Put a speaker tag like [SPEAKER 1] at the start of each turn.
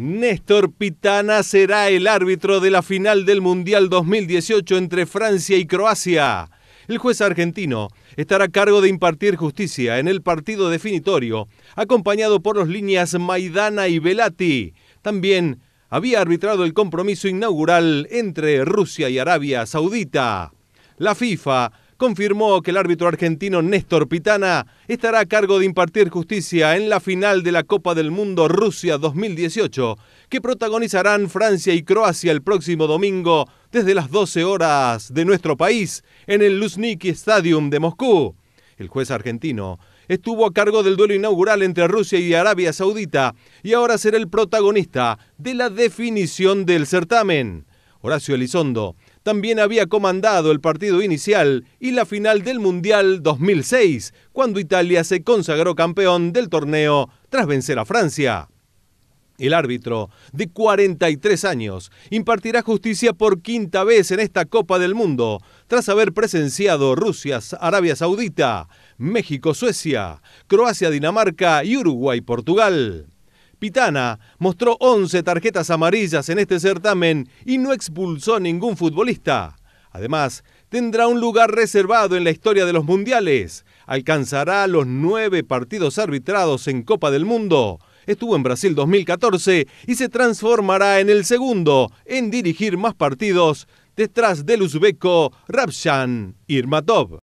[SPEAKER 1] Néstor Pitana será el árbitro de la final del Mundial 2018 entre Francia y Croacia. El juez argentino estará a cargo de impartir justicia en el partido definitorio, acompañado por los líneas Maidana y Velati. También había arbitrado el compromiso inaugural entre Rusia y Arabia Saudita. La FIFA confirmó que el árbitro argentino Néstor Pitana estará a cargo de impartir justicia en la final de la Copa del Mundo Rusia 2018, que protagonizarán Francia y Croacia el próximo domingo desde las 12 horas de nuestro país en el Luzhniki Stadium de Moscú. El juez argentino estuvo a cargo del duelo inaugural entre Rusia y Arabia Saudita y ahora será el protagonista de la definición del certamen. Horacio Elizondo, también había comandado el partido inicial y la final del Mundial 2006, cuando Italia se consagró campeón del torneo tras vencer a Francia. El árbitro, de 43 años, impartirá justicia por quinta vez en esta Copa del Mundo, tras haber presenciado Rusia, Arabia Saudita, México, Suecia, Croacia, Dinamarca y Uruguay, Portugal. Pitana mostró 11 tarjetas amarillas en este certamen y no expulsó ningún futbolista. Además, tendrá un lugar reservado en la historia de los mundiales. Alcanzará los nueve partidos arbitrados en Copa del Mundo. Estuvo en Brasil 2014 y se transformará en el segundo en dirigir más partidos detrás del uzbeko Rabshan Irmatov.